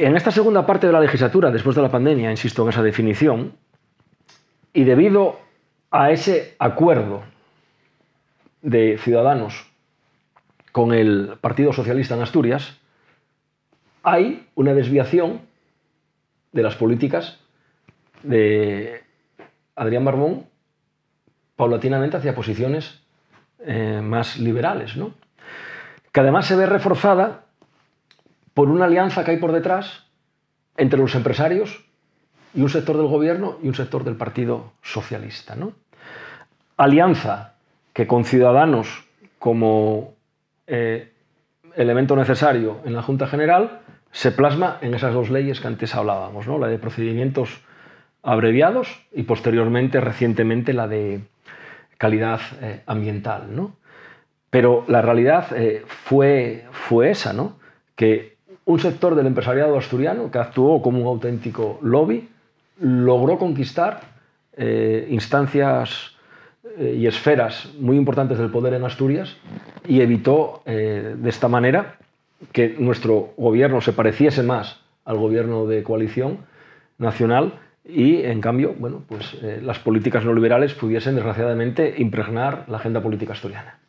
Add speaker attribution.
Speaker 1: En esta segunda parte de la legislatura, después de la pandemia, insisto en esa definición, y debido a ese acuerdo de Ciudadanos con el Partido Socialista en Asturias, hay una desviación de las políticas de Adrián Barbón paulatinamente hacia posiciones eh, más liberales, ¿no? que además se ve reforzada por una alianza que hay por detrás entre los empresarios y un sector del gobierno y un sector del Partido Socialista. ¿no? Alianza que con Ciudadanos como eh, elemento necesario en la Junta General se plasma en esas dos leyes que antes hablábamos, ¿no? la de procedimientos abreviados y posteriormente, recientemente, la de calidad eh, ambiental. ¿no? Pero la realidad eh, fue, fue esa, ¿no? que un sector del empresariado asturiano que actuó como un auténtico lobby, logró conquistar eh, instancias eh, y esferas muy importantes del poder en Asturias y evitó eh, de esta manera que nuestro gobierno se pareciese más al gobierno de coalición nacional y en cambio bueno, pues, las políticas neoliberales pudiesen desgraciadamente impregnar la agenda política asturiana.